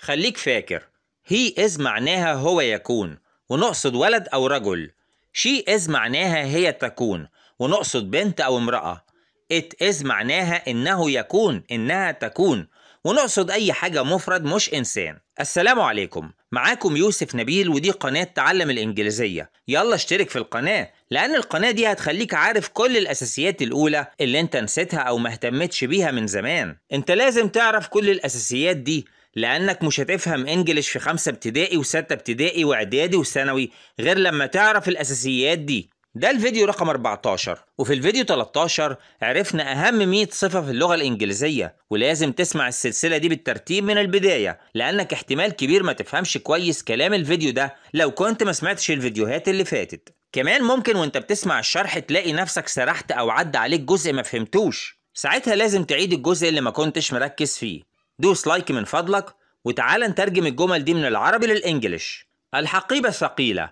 خليك فاكر هي إز معناها هو يكون ونقصد ولد أو رجل شي إز معناها هي تكون ونقصد بنت أو امرأة إت إز معناها إنه يكون إنها تكون ونقصد أي حاجة مفرد مش إنسان السلام عليكم معاكم يوسف نبيل ودي قناة تعلم الإنجليزية يلا اشترك في القناة لأن القناة دي هتخليك عارف كل الأساسيات الأولى اللي انت نسيتها أو مهتمتش بيها من زمان انت لازم تعرف كل الأساسيات دي لانك مش هتفهم انجلش في خمسة ابتدائي وستة ابتدائي واعدادي وثانوي غير لما تعرف الاساسيات دي ده الفيديو رقم 14 وفي الفيديو 13 عرفنا أهم 100 صفة في اللغة الإنجليزية ولازم تسمع السلسلة دي بالترتيب من البداية لأنك احتمال كبير ما تفهمش كويس كلام الفيديو ده لو كنت ما سمعتش الفيديوهات اللي فاتت كمان ممكن وانت بتسمع الشرح تلاقي نفسك سرحت أو عدى عليك جزء ما فهمتوش ساعتها لازم تعيد الجزء اللي ما كنتش مركز فيه دوس لايك من فضلك وتعال نترجم الجمل دي من العربي للإنجليش الحقيبة ثقيلة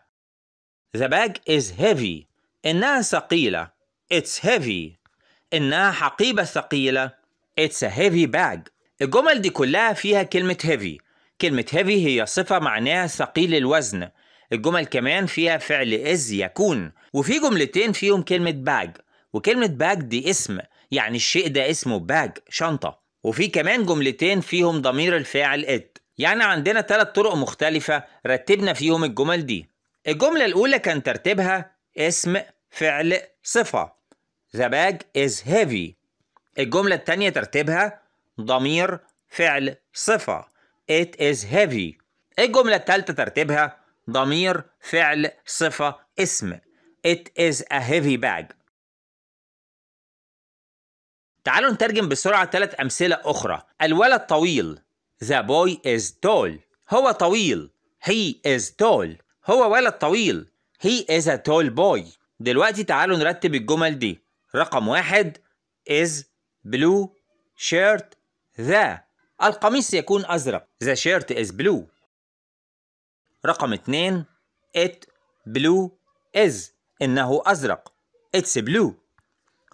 The bag is heavy إنها ثقيلة It's heavy إنها حقيبة ثقيلة It's a heavy bag الجمل دي كلها فيها كلمة heavy كلمة heavy هي صفة معناها ثقيل الوزن الجمل كمان فيها فعل إز يكون وفي جملتين فيهم كلمة bag وكلمة bag دي اسم يعني الشيء ده اسمه bag شنطة وفي كمان جملتين فيهم ضمير الفاعل ات يعني عندنا ثلاث طرق مختلفة رتبنا فيهم الجمل دي الجملة الأولى كان ترتيبها اسم فعل صفة The bag is heavy الجملة الثانية ترتيبها ضمير فعل صفة It is heavy الجملة الثالثة ترتيبها ضمير فعل صفة اسم It is a heavy bag تعالوا نترجم بسرعة ثلاث أمثلة أخرى الولد طويل The boy is tall هو طويل He is tall هو ولد طويل He is a tall boy دلوقتي تعالوا نرتب الجمل دي رقم واحد is blue shirt the القميص يكون أزرق The shirt is blue رقم اتنين it blue is إنه أزرق It's blue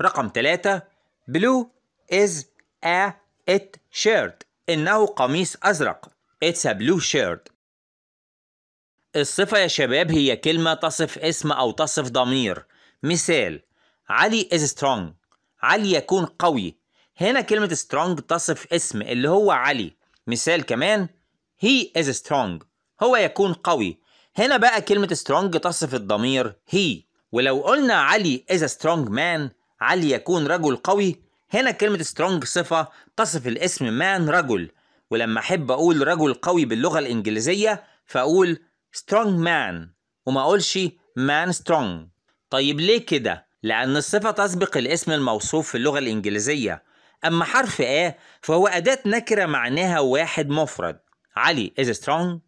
رقم تلاتة blue is a it shirt إنه قميص أزرق it's a blue shirt الصفة يا شباب هي كلمة تصف اسم أو تصف ضمير مثال علي is strong علي يكون قوي هنا كلمة strong تصف اسم اللي هو علي مثال كمان he is strong هو يكون قوي هنا بقى كلمة strong تصف الضمير he ولو قلنا علي is a strong man علي يكون رجل قوي هنا كلمة سترونج صفة تصف الاسم مان رجل ولما أحب أقول رجل قوي باللغة الإنجليزية فأقول سترونج مان وما أقولش مان سترونج طيب ليه كده؟ لأن الصفة تسبق الاسم الموصوف في اللغة الإنجليزية أما حرف آ فهو أداة نكرة معناها واحد مفرد علي is strong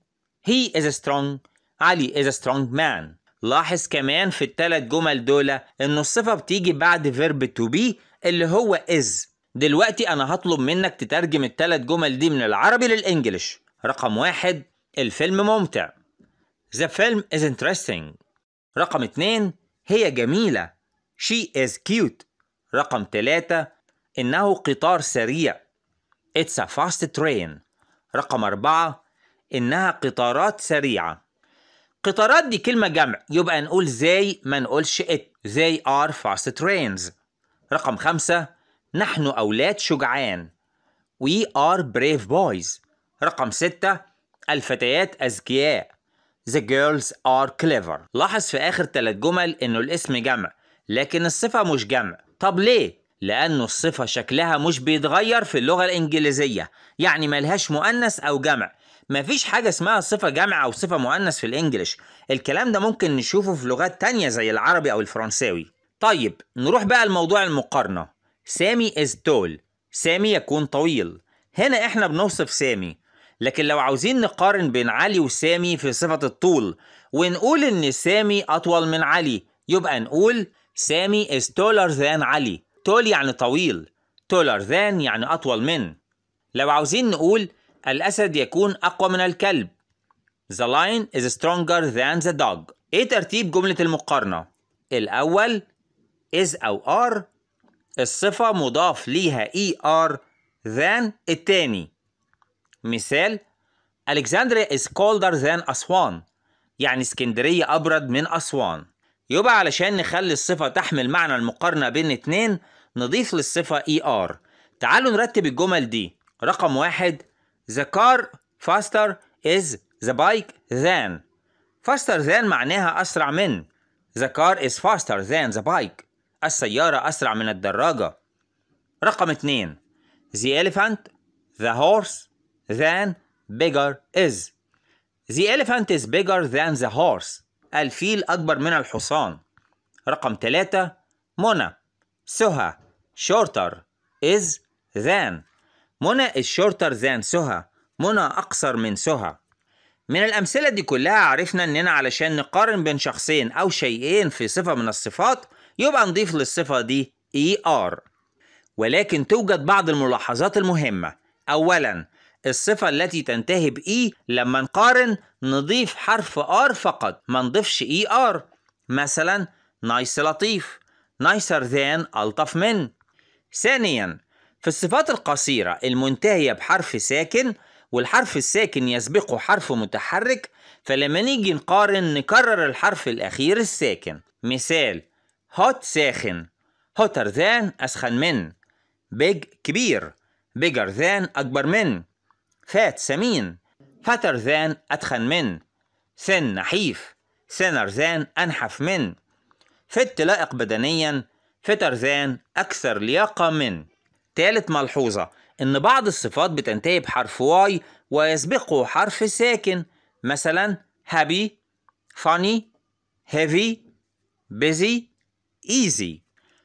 he is strong علي is a strong man لاحظ كمان في الثلاث جمل دول ان الصفة بتيجي بعد فيرب تو بي اللي هو إز دلوقتي أنا هطلب منك تترجم الثلاث جمل دي من العربي للإنجليش رقم واحد الفيلم ممتع The film is interesting رقم اتنين هي جميلة She is cute رقم تلاتة إنه قطار سريع It's a fast train رقم أربعة إنها قطارات سريعة قطارات دي كلمة جمع يبقى نقول زي ما نقولش ات زي ار فاست ترينز رقم خمسة نحن أولاد شجعان وي ار بريف بويز رقم ستة الفتيات أذكياء The girls are clever لاحظ في آخر ثلاث جمل إنه الاسم جمع لكن الصفة مش جمع طب ليه؟ لأنه الصفة شكلها مش بيتغير في اللغة الإنجليزية يعني ملهاش مؤنث أو جمع مفيش حاجة اسمها صفة جامعة أو صفة مؤنث في الإنجليش الكلام ده ممكن نشوفه في لغات تانية زي العربي أو الفرنساوي طيب نروح بقى لموضوع المقارنة سامي is tall سامي يكون طويل هنا احنا بنوصف سامي لكن لو عاوزين نقارن بين علي وسامي في صفة الطول ونقول إن سامي أطول من علي يبقى نقول سامي is taller than علي تول يعني طويل taller than يعني أطول من لو عاوزين نقول الأسد يكون أقوى من الكلب The lion is stronger than the dog إيه ترتيب جملة المقارنة؟ الأول is أو are الصفة مضاف ليها er than الثاني مثال Alexandria is colder than أسوان يعني اسكندرية أبرد من أسوان يبقى علشان نخلي الصفة تحمل معنى المقارنة بين اتنين نضيف للصفة ER تعالوا نرتب الجمل دي رقم واحد The car faster is the bike than faster than معناها أسرع من The car is faster than the bike السيارة أسرع من الدراجة رقم اثنين. The elephant the horse than bigger is The elephant is bigger than the horse الفيل أكبر من الحصان رقم ثلاثة. منى سهى shorter is than منى is shorter than سهى منى أقصر من سهى من الأمثلة دي كلها عرفنا إننا علشان نقارن بين شخصين أو شيئين في صفة من الصفات يبقى نضيف للصفة دي ER ولكن توجد بعض الملاحظات المهمة أولاً الصفة التي تنتهي ب E لما نقارن نضيف حرف R فقط ما نضيفش ER مثلا نايس nice لطيف نايسر ذان ألطف من ثانيا في الصفات القصيرة المنتهية بحرف ساكن والحرف الساكن يسبقه حرف متحرك فلما نيجي نقارن نكرر الحرف الأخير الساكن مثال هوت ساخن hotter than أسخن من big كبير bigger than أكبر من fat سمين fatter than أتخن من thin نحيف thinner than أنحف من fit لائق بدنيا fitter than أكثر لياقة من تالت ملحوظة إن بعض الصفات بتنتهي بحرف واي ويسبقه حرف ساكن مثلا happy, funny, heavy, busy, easy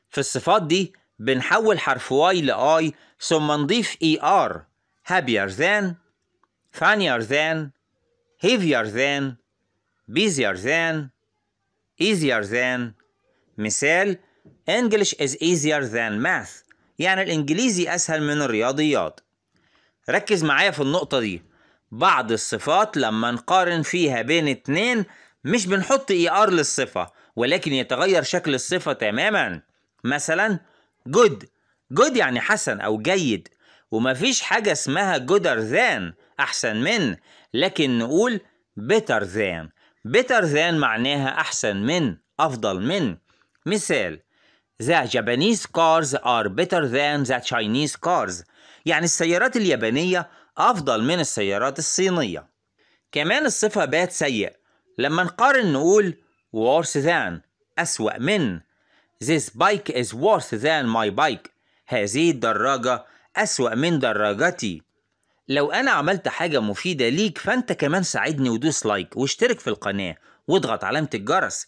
في الصفات دي بنحول حرف واي لآي ثم نضيف اي ار happier than funnier than heavier than busier than easier than مثال English is easier than math يعني الإنجليزي أسهل من الرياضيات ركز معايا في النقطة دي بعض الصفات لما نقارن فيها بين اتنين مش بنحط اي e ار للصفة ولكن يتغير شكل الصفة تماما مثلا جود جود يعني حسن او جيد ومفيش حاجة اسمها جودر ذان احسن من لكن نقول بيتر ذان بيتر ذان معناها احسن من افضل من مثال The Japanese cars are better than the Chinese cars يعني السيارات اليابانية أفضل من السيارات الصينية كمان الصفة بات سيء لما نقارن نقول worse than أسوأ من This bike is worse than my bike هذه الدراجة أسوأ من دراجتي لو أنا عملت حاجة مفيدة ليك فأنت كمان ساعدني ودوس لايك واشترك في القناة واضغط علامة الجرس